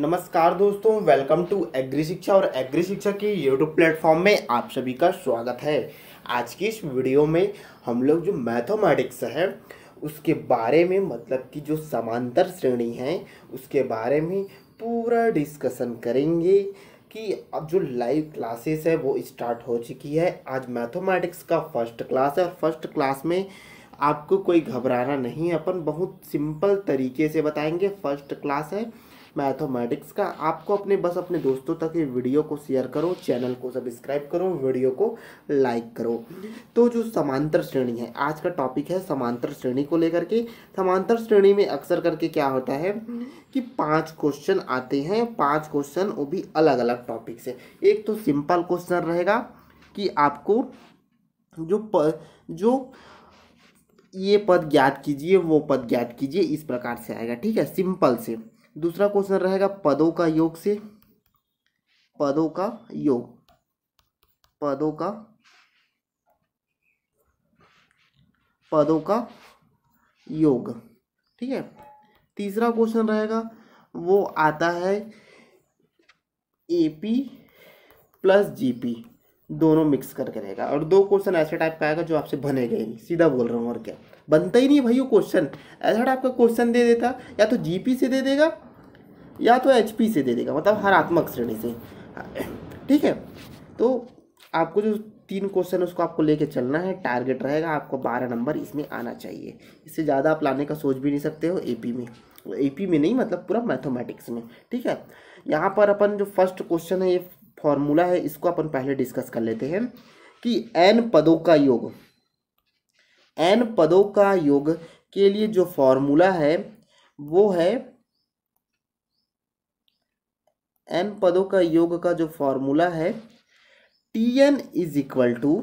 नमस्कार दोस्तों welcome to agree शिक्षा और एग्री शिक्षा के यूट्यूब प्लेटफॉर्म में आप सभी का स्वागत है आज की इस वीडियो में हम लोग जो मैथमेटिक्स है उसके बारे में मतलब कि जो समांतर श्रेणी है उसके बारे में पूरा डिस्कशन करेंगे कि अब जो लाइव क्लासेस है वो स्टार्ट हो चुकी है आज मैथोमेटिक्स का फर्स्ट क्लास है और फर्स्ट क्लास में आपको कोई घबराना नहीं अपन बहुत सिंपल तरीके से बताएंगे फर्स्ट क्लास है मैथोमेटिक्स का आपको अपने बस अपने दोस्तों तक ये वीडियो को शेयर करो चैनल को सब्सक्राइब करो वीडियो को लाइक करो तो जो समांतर श्रेणी है आज का टॉपिक है समांतर श्रेणी को लेकर के समांतर श्रेणी में अक्सर करके क्या होता है कि पांच क्वेश्चन आते हैं पांच क्वेश्चन वो भी अलग अलग टॉपिक से एक तो सिंपल क्वेश्चन रहेगा कि आपको जो प, जो ये पद ज्ञात कीजिए वो पद ज्ञात कीजिए इस प्रकार से आएगा ठीक है सिंपल से दूसरा क्वेश्चन रहेगा पदों का योग से पदों का योग पदों का पदों का योग ठीक है तीसरा क्वेश्चन रहेगा वो आता है A P plus G P दोनों मिक्स करके रहेगा और दो क्वेश्चन ऐसे टाइप का आएगा जो आपसे बने गए नहीं सीधा बोल रहा हूँ और क्या बनता ही नहीं भाई वो क्वेश्चन ऐसा आपका क्वेश्चन दे देता या तो जी से दे देगा या तो एच से दे देगा मतलब हरात्मक श्रेणी से ठीक है तो आपको जो तीन क्वेश्चन उसको आपको लेके चलना है टारगेट रहेगा आपको बारह नंबर इसमें आना चाहिए इससे ज़्यादा आप लाने का सोच भी नहीं सकते हो एपी में एपी में नहीं मतलब पूरा मैथमेटिक्स में ठीक है यहाँ पर अपन जो फर्स्ट क्वेश्चन है ये फॉर्मूला है इसको अपन पहले डिस्कस कर लेते हैं कि एन पदों का योग एन पदों का योग के लिए जो फॉर्मूला है वो है एन पदों का योग का जो फॉर्मूला है T N is equal to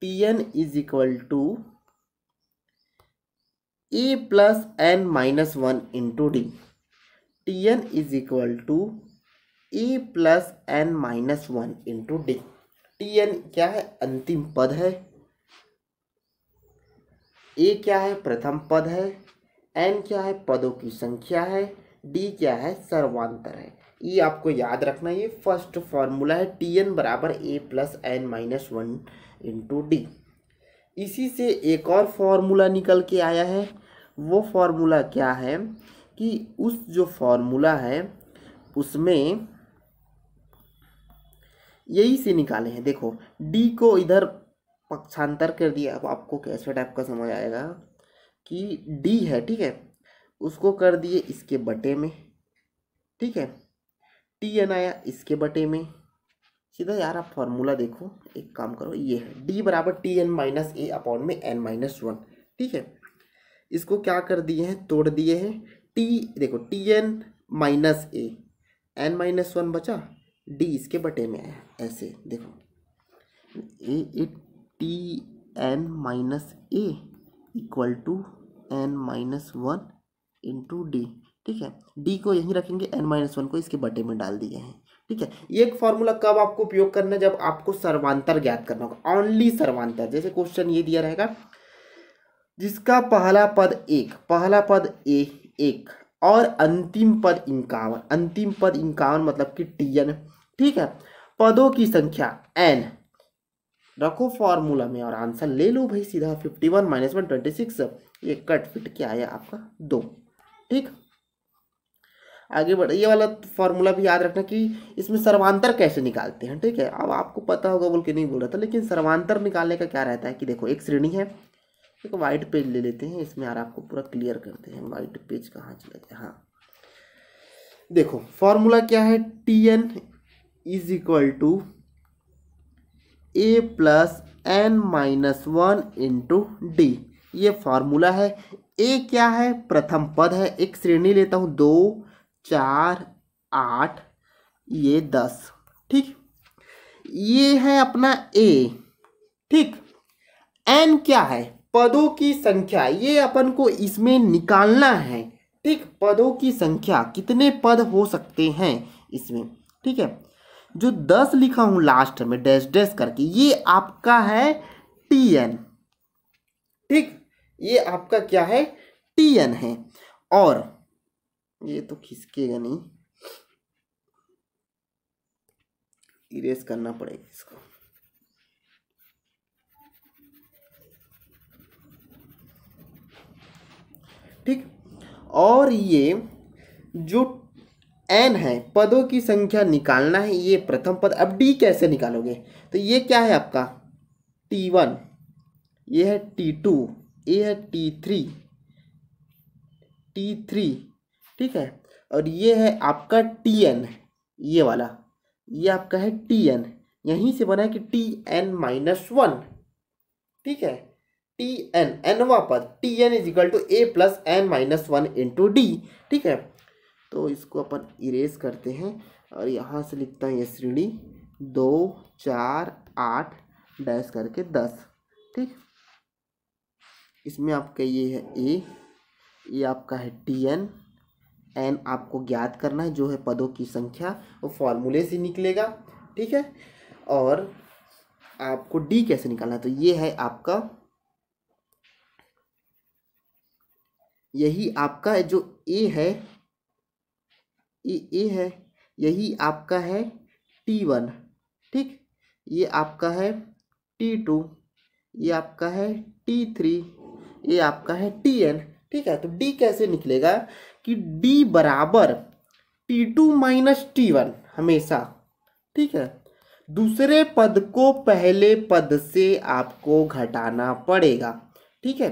T N is equal to A plus N minus one into D T N is equal to E plus N minus one into D T N क्या है अंतिम पद है A क्या है प्रथम पद है एन क्या है पदों की संख्या है डी क्या है सर्वांतर है ये e आपको याद रखना ये फर्स्ट फॉर्मूला है टी एन बराबर A plus N minus one into D इसी से एक और फॉर्मूला निकल के आया है वो फॉर्मूला क्या है कि उस जो फॉर्मूला है उसमें यही से निकाले हैं देखो डी को इधर पक्षांतर कर दिया अब आपको कैसे टाइप का समझ आएगा कि डी है ठीक है उसको कर दिए इसके बटे में ठीक है टी एन आया इसके बटे में सीधा यार आप फॉर्मूला देखो एक काम करो ये है डी बराबर T N minus A upon में एन माइनस वन ठीक है इसको क्या कर दिए हैं तोड़ दिए हैं टी देखो T N minus A N minus one बचा डी इसके बटे में है ऐसे देखो A A T N minus A equal to N minus one into D ठीक है डी को यहीं रखेंगे एन माइनस वन को इसके बटे में डाल दिए हैं ठीक है ये एक फॉर्मूला कब आपको उपयोग करना है जब आपको सर्वांतर ज्ञात करना होगा ओनली सर्वांतर जैसे क्वेश्चन ये दिया रहेगा जिसका पहला पद एक पहला पद ए एक और अंतिम पद इक्यावन अंतिम पद इक्यावन मतलब कि टी एन ठीक है पदों की संख्या एन रखो फॉर्मूला में और आंसर ले लो भाई सीधा fifty one minus one twenty six ये कट फिट क्या आया आपका दो ठीक आगे बढ़ ये वाला फॉर्मूला भी याद रखना कि इसमें सर्वांतर कैसे निकालते हैं ठीक है अब आपको पता होगा बोल के नहीं बोल रहा था लेकिन सर्वांतर निकालने का क्या रहता है कि देखो एक श्रेणी है एक वाइट पेज ले लेते हैं इसमें यार आपको पूरा क्लियर करते हैं वाइट पेज कहाँ चला हाँ देखो फॉर्मूला क्या है T N is equal to A plus N minus one into D ये फार्मूला है ए क्या है प्रथम पद है एक श्रेणी लेता हूँ दो चार आठ ये दस ठीक ये है अपना ए ठीक एन क्या है पदों की संख्या ये अपन को इसमें निकालना है ठीक पदों की संख्या कितने पद हो सकते हैं इसमें ठीक है जो दस लिखा हूं लास्ट में डैश डैश करके ये आपका है टी एन ठीक ये आपका क्या है टी एन है और ये तो खिसकेगा नहीं इरेज करना पड़ेगा इसको ठीक और ये जो एन है पदों की संख्या निकालना है ये प्रथम पद अब डी कैसे निकालोगे तो ये क्या है आपका टी वन ये है टी टू ये है टी थ्री टी थ्री ठीक है और ये है आपका टी एन ये वाला ये आपका है टी एन यहीं से बना है कि टी एन माइनस वन ठीक है टी एन एनवा पद T N is equal to A plus N minus one into D ठीक है तो इसको अपन इरेज करते हैं और यहाँ से लिखता है ये श्रेणी दो चार आठ डैश करके दस ठीक इसमें आपका ये है ए ये आपका है टी एन एन आपको ज्ञात करना है जो है पदों की संख्या वो फॉर्मूले से निकलेगा ठीक है और आपको डी कैसे निकालना है तो ये है आपका यही आपका जो ए है ए ए है यही आपका है टी वन ठीक ये आपका है टी टू ये आपका है टी थ्री ये आपका है टी एन ठीक है तो डी कैसे निकलेगा कि डी बराबर T two minus T one हमेशा ठीक है दूसरे पद को पहले पद से आपको घटाना पड़ेगा ठीक है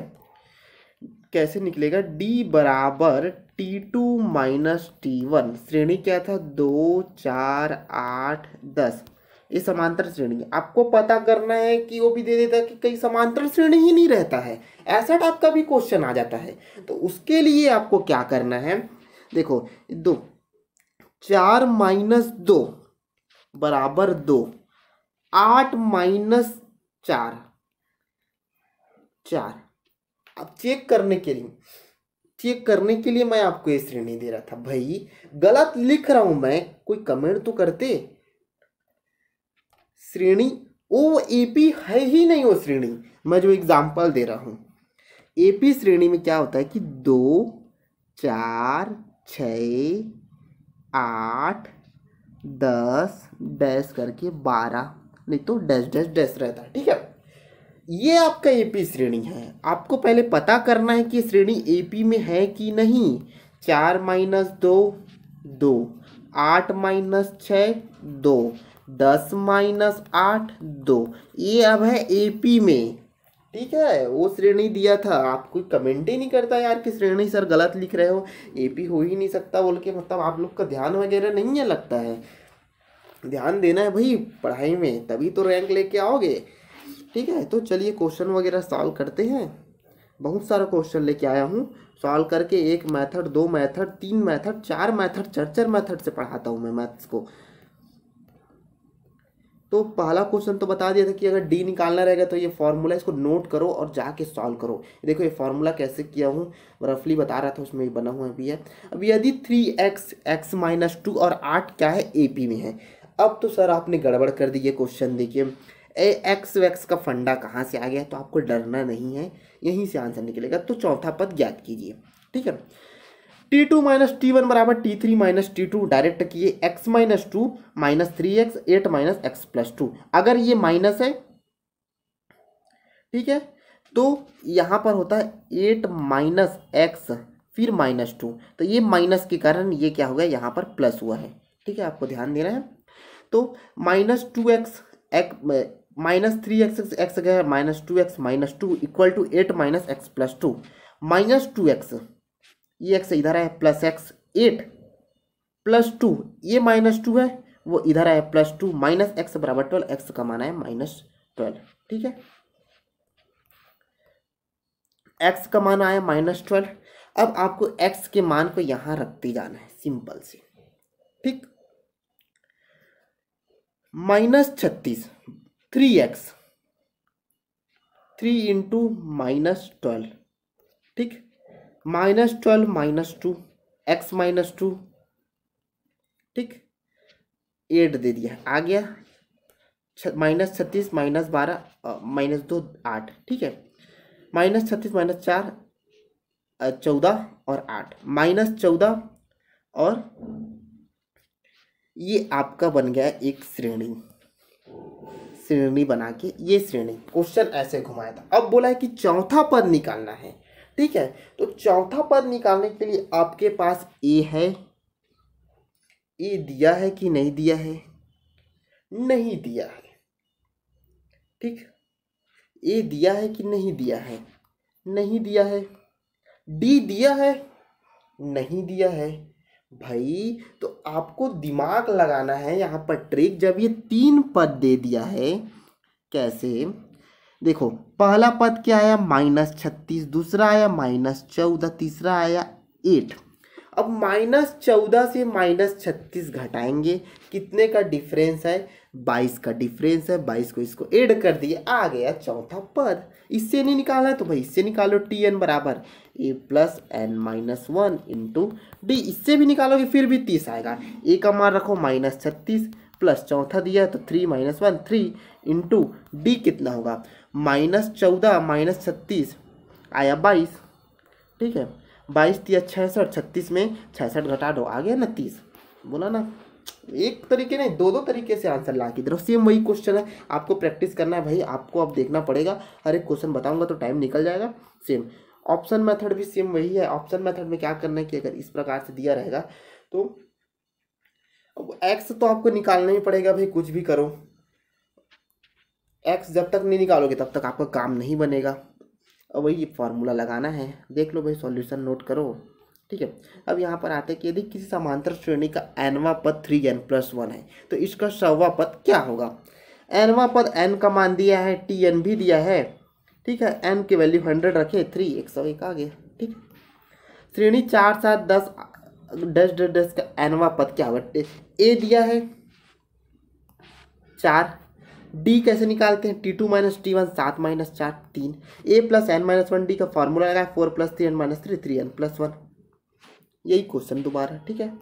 कैसे निकलेगा डी बराबर T two minus T one श्रेणी क्या था दो चार आठ दस ये समांतर श्रेणी आपको पता करना है कि वो भी दे देता है कि कई समांतर श्रेणी ही नहीं रहता है ऐसा टाइप का भी क्वेश्चन आ जाता है तो उसके लिए आपको क्या करना है देखो दो चार माइनस दो बराबर दो आठ माइनस चार चार अब चेक करने के लिए चेक करने के लिए मैं आपको ये श्रेणी दे रहा था भाई गलत लिख रहा हूं मैं कोई कमेंट तो करते श्रेणी ओ एपी e है ही नहीं वो श्रेणी मैं जो एग्जाम्पल दे रहा हूं एपी श्रेणी में क्या होता है कि दो चार छ आठ दस डैश करके बारह नहीं तो डैश डैश डैश रहता है ठीक है ये आपका एपी श्रेणी है आपको पहले पता करना है कि श्रेणी एपी में है कि नहीं चार माइनस दो दो आठ माइनस छ दो दस माइनस आठ दो ये अब है एपी में ठीक है वो श्रेणी दिया था आप कोई कमेंट ही नहीं करता यार कि श्रेणी सर गलत लिख रहे हो एपी हो ही नहीं सकता बोल के मतलब आप लोग का ध्यान वगैरह नहीं है लगता है ध्यान देना है भाई पढ़ाई में तभी तो रैंक लेके आओगे ठीक है तो चलिए क्वेश्चन वगैरह सॉल्व करते हैं बहुत सारा क्वेश्चन लेके आया हूँ सॉल्व करके एक मेथड दो मेथड तीन मेथड चार मेथड चार चार मैथड से पढ़ाता हूँ मैं मैथ्स को तो पहला क्वेश्चन तो बता दिया था कि अगर डी निकालना रहेगा तो ये फार्मूला इसको नोट करो और जाके सॉल्व करो देखो ये फार्मूला कैसे किया हूँ रफली बता रहा था उसमें ये बना हुआ भी है अब यदि three X X minus two और आठ क्या है ए पी में है अब तो सर आपने गड़बड़ कर दी ये क्वेश्चन देखिए एक्स वैक्स का फंडा कहाँ से आ गया तो आपको डरना नहीं है यहीं से आंसर निकलेगा तो चौथा पद ज्ञात कीजिए ठीक है T two minus T one बराबर T three minus T two direct किए X minus two minus three X eight minus X plus two अगर ये माइनस है ठीक है तो यहाँ पर होता है एट माइनस एक्स फिर माइनस टू तो ये माइनस के कारण ये क्या हो गया यहाँ पर प्लस हुआ है ठीक है आपको ध्यान देना है तो माइनस टू एक्स एक माइनस थ्री एक्स एक्स गया minus two X minus two equal to eight minus X plus two minus two X ये एक्स इधर है plus X eight plus two ये माइनस टू है वो इधर है प्लस टू माइनस एक्स बराबर ट्वेल्व एक्स का माना है माइनस ट्वेल्व ठीक है एक्स का मान आया माइनस ट्वेल्व अब आपको एक्स के मान को यहाँ रखते जाना है सिंपल से ठीक माइनस छत्तीस three X three into minus twelve ठीक minus twelve minus two X minus two ठीक एट दे दिया आ गया माइनस छत्तीस माइनस बारह माइनस दो आठ ठीक है माइनस छत्तीस माइनस चार चौदह और आठ माइनस चौदह और ये आपका बन गया एक श्रेणी श्रेणी बना के ये श्रेणी क्वेश्चन ऐसे घुमाया था अब बोला है कि चौथा पद निकालना है ठीक है तो चौथा पद निकालने के लिए आपके पास ए है ए दिया है कि नहीं दिया है नहीं दिया है ठीक ए दिया है कि नहीं दिया है नहीं दिया है डी दिया है नहीं दिया है भाई तो आपको दिमाग लगाना है यहाँ पर ट्रिक जब ये तीन पद दे दिया है कैसे देखो पहला पद क्या आया माइनस छत्तीस दूसरा आया माइनस चौदह तीसरा आया एट अब माइनस चौदह से माइनस छत्तीस घटाएंगे कितने का डिफरेंस है बाईस का डिफरेंस है बाईस को इसको ऐड कर दिए आ गया चौथा पद इससे नहीं निकाला तो भाई इससे निकालो टी एन बराबर A plus N minus one into D इससे भी निकालोगे फिर भी तीस आएगा ए का मान रखो माइनस छत्तीस प्लस चौथा दिया तो three minus one three into D कितना होगा माइनस चौदह माइनस छत्तीस आया बाईस ठीक है बाईस दिया छियासठ छत्तीस में छसठ घटा दो आ गया ना तीस बोला ना एक तरीके नहीं दो दो तरीके से आंसर ला की तरफ सेम वही क्वेश्चन है आपको प्रैक्टिस करना है भाई आपको अब देखना पड़ेगा हर एक क्वेश्चन बताऊंगा तो टाइम निकल जाएगा सेम ऑप्शन मेथड भी सेम वही है ऑप्शन मेथड में क्या करना है कि अगर इस प्रकार से दिया रहेगा तो एक्स तो आपको निकालना ही पड़ेगा भाई कुछ भी करो एक्स जब तक नहीं निकालोगे तब तक आपका काम नहीं बनेगा वही फार्मूला लगाना है देख लो भाई सॉल्यूशन नोट करो ठीक है अब यहाँ पर आते हैं कि यदि किसी समांतर श्रेणी का एनवा पद थ्री एन प्लस वन है तो इसका सवा पद क्या होगा एनवा पद एन का मान दिया है टी एन भी दिया है ठीक है एन की वैल्यू हंड्रेड रखे थ्री एक सौ एक आ गया ठीक श्रेणी चार सात दस डस डस डस का एनवा पद क्या होगा ए दिया है चार डी कैसे निकालते हैं T two minus T one सात माइनस चार तीन A plus N minus one D का फॉर्मूला लगा four plus three N minus three three N plus one यही क्वेश्चन दोबारा ठीक है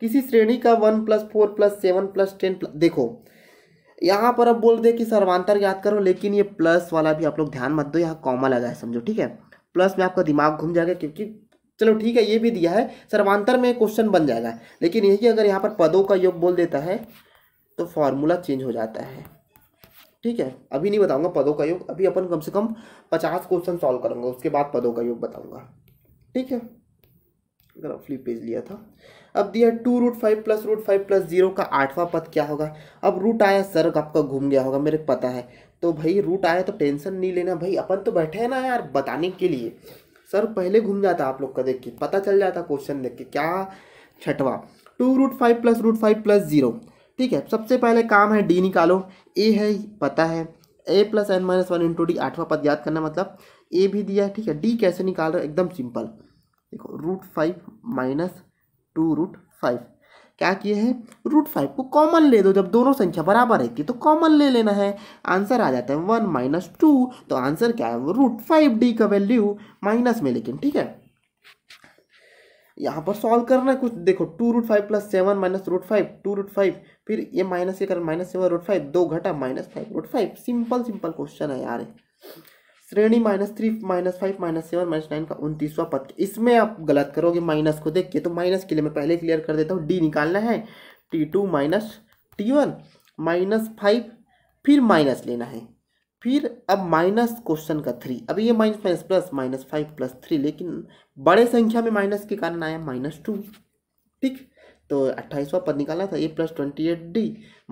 किसी श्रेणी का one plus four plus seven plus ten plus देखो यहाँ पर अब बोल दे कि सर्वांतर याद करो लेकिन ये प्लस वाला भी आप लोग ध्यान मत दो यहाँ कॉमा लगा है समझो ठीक है प्लस में आपका दिमाग घूम जाएगा क्योंकि चलो ठीक है ये भी दिया है सर्वांतर में क्वेश्चन बन जाएगा लेकिन यही अगर यहाँ पर पदों का योग बोल देता है तो फॉर्मूला चेंज हो जाता है ठीक है अभी नहीं बताऊंगा पदों का योग अभी अपन कम से कम पचास क्वेश्चन सॉल्व करूंगा उसके बाद पदों का योग बताऊंगा ठीक है रफली पेज लिया था अब दिया two root five plus root five plus zero का आठवां पद क्या होगा अब रूट आया सर आपका घूम गया होगा मेरे पता है तो भाई रूट आया तो टेंशन नहीं लेना भाई अपन तो बैठे हैं ना यार बताने के लिए सर पहले घूम जाता आप लोग का देख के पता चल जाता क्वेश्चन देख के क्या छठवा two root five plus root five plus zero ठीक है सबसे पहले काम है डी निकालो ए है पता है A plus N minus one into D आठवां पद याद करना मतलब ए भी दिया है ठीक है डी कैसे निकाल रहे एकदम सिंपल देखो root five minus two root five क्या किए हैं रूट फाइव को कॉमन ले दो जब दोनों संख्या बराबर रहती है तो कॉमन ले लेना है आंसर आ जाता है वन माइनस टू तो आंसर क्या है रूट फाइव डी का वैल्यू माइनस में लेकिन ठीक है यहाँ पर सॉल्व करना कुछ देखो two root five plus seven minus root five two root five फिर ये माइनस के कारण माइनस सेवन रूट फाइव दो घटा minus five root five simple simple question है यार श्रेणी minus three minus five minus seven minus nine का उनतीसवां पद इसमें आप गलत करोगे माइनस को देख के तो माइनस के लिए मैं पहले क्लियर कर देता हूँ डी निकालना है T two minus T one minus five फिर माइनस लेना है फिर अब माइनस क्वेश्चन का थ्री अब ये minus minus plus minus five plus three लेकिन बड़े संख्या में माइनस के कारण आया माइनस टू ठीक तो अट्ठाईसवा पद निकालना था A plus twenty eight D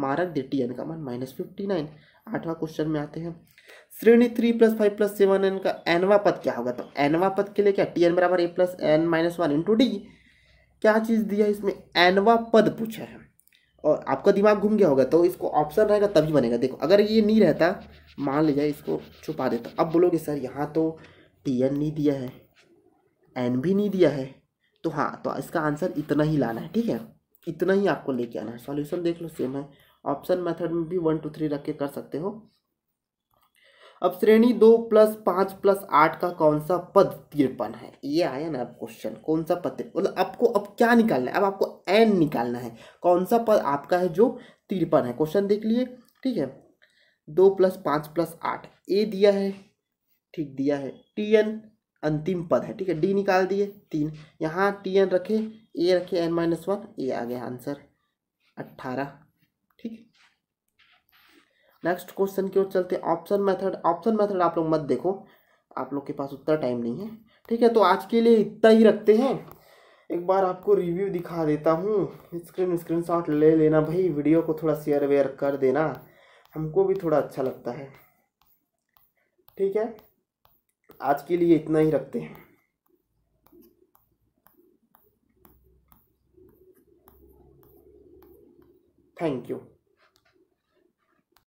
मारक डी टी एन का मान माइनस फिफ्टी नाइन आठवां क्वेश्चन में आते हैं श्रेणी three plus five plus seven N का एनवा पद क्या होगा तो एनवा पद के लिए क्या टी एन बराबर A plus N minus one into D क्या चीज़ दिया है इसमें एनवा पद पूछा है और आपका दिमाग घूम गया होगा तो इसको ऑप्शन रहेगा तभी बनेगा देखो अगर ये नहीं रहता मान लीजिए इसको छुपा तो अब बोलोगे सर यहाँ तो टी एन नहीं दिया है एन भी नहीं दिया है तो हाँ तो इसका आंसर इतना ही लाना है ठीक है इतना ही आपको लेके आना है सॉल्यूशन देख लो सेम है ऑप्शन मेथड में भी वन टू थ्री रख के कर सकते हो अब श्रेणी दो प्लस पाँच प्लस आठ का कौन सा पद तिरपन है ये आया ना अब क्वेश्चन कौन सा पद मतलब आपको अब क्या निकालना है अब आपको एन निकालना है कौन सा पद आपका है जो तिरपन है क्वेश्चन देख लिए ठीक है दो प्लस पाँच प्लस आठ ए दिया है ठीक दिया है टी एन अंतिम पद है ठीक है डी निकाल दिए तीन यहाँ टी एन रखे ए रखे एन माइनस वन ए आ गया आंसर अट्ठारह नेक्स्ट क्वेश्चन की ओर चलते हैं ऑप्शन मेथड ऑप्शन मेथड आप लोग मत देखो आप लोग के पास उतना टाइम नहीं है ठीक है तो आज के लिए इतना ही रखते हैं एक बार आपको रिव्यू दिखा देता हूँ स्क्रीन स्क्रीन शॉट ले लेना भाई वीडियो को थोड़ा शेयर वेयर कर देना हमको भी थोड़ा अच्छा लगता है ठीक है आज के लिए इतना ही रखते हैं थैंक यू